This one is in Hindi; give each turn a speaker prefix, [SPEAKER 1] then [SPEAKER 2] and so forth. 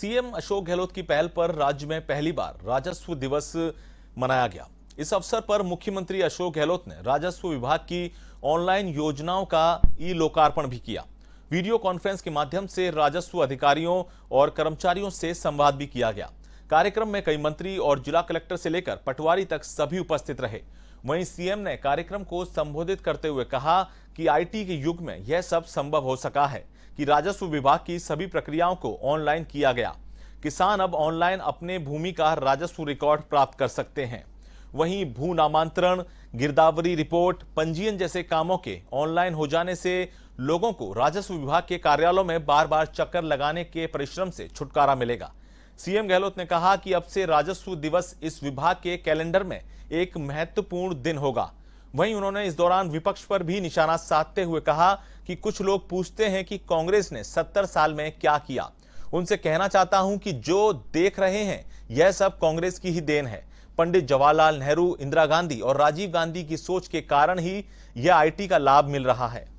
[SPEAKER 1] सीएम अशोक गहलोत की पहल पर राज्य में पहली बार राजस्व दिवस मनाया गया इस अवसर पर मुख्यमंत्री अशोक गहलोत ने राजस्व विभाग की ऑनलाइन योजनाओं का ई लोकार्पण भी किया वीडियो कॉन्फ्रेंस के माध्यम से राजस्व अधिकारियों और कर्मचारियों से संवाद भी किया गया कार्यक्रम में कई मंत्री और जिला कलेक्टर से लेकर पटवारी तक सभी उपस्थित रहे वहीं सीएम ने कार्यक्रम को संबोधित करते हुए कहा कि आईटी के युग में यह सब संभव हो सका है कि राजस्व विभाग की सभी प्रक्रियाओं को ऑनलाइन किया गया किसान अब ऑनलाइन अपने भूमि का राजस्व रिकॉर्ड प्राप्त कर सकते हैं वहीं भू नामांतरण गिरदावरी रिपोर्ट पंजीयन जैसे कामों के ऑनलाइन हो जाने से लोगों को राजस्व विभाग के कार्यालयों में बार बार चक्कर लगाने के परिश्रम से छुटकारा मिलेगा सीएम गहलोत ने कहा कि अब से राजस्व दिवस इस विभाग के कैलेंडर में एक महत्वपूर्ण दिन होगा वहीं उन्होंने इस दौरान विपक्ष पर भी निशाना साधते हुए कहा कि कुछ लोग पूछते हैं कि कांग्रेस ने सत्तर साल में क्या किया उनसे कहना चाहता हूं कि जो देख रहे हैं यह सब कांग्रेस की ही देन है पंडित जवाहरलाल नेहरू इंदिरा गांधी और राजीव गांधी की सोच के कारण ही यह आईटी का लाभ मिल रहा है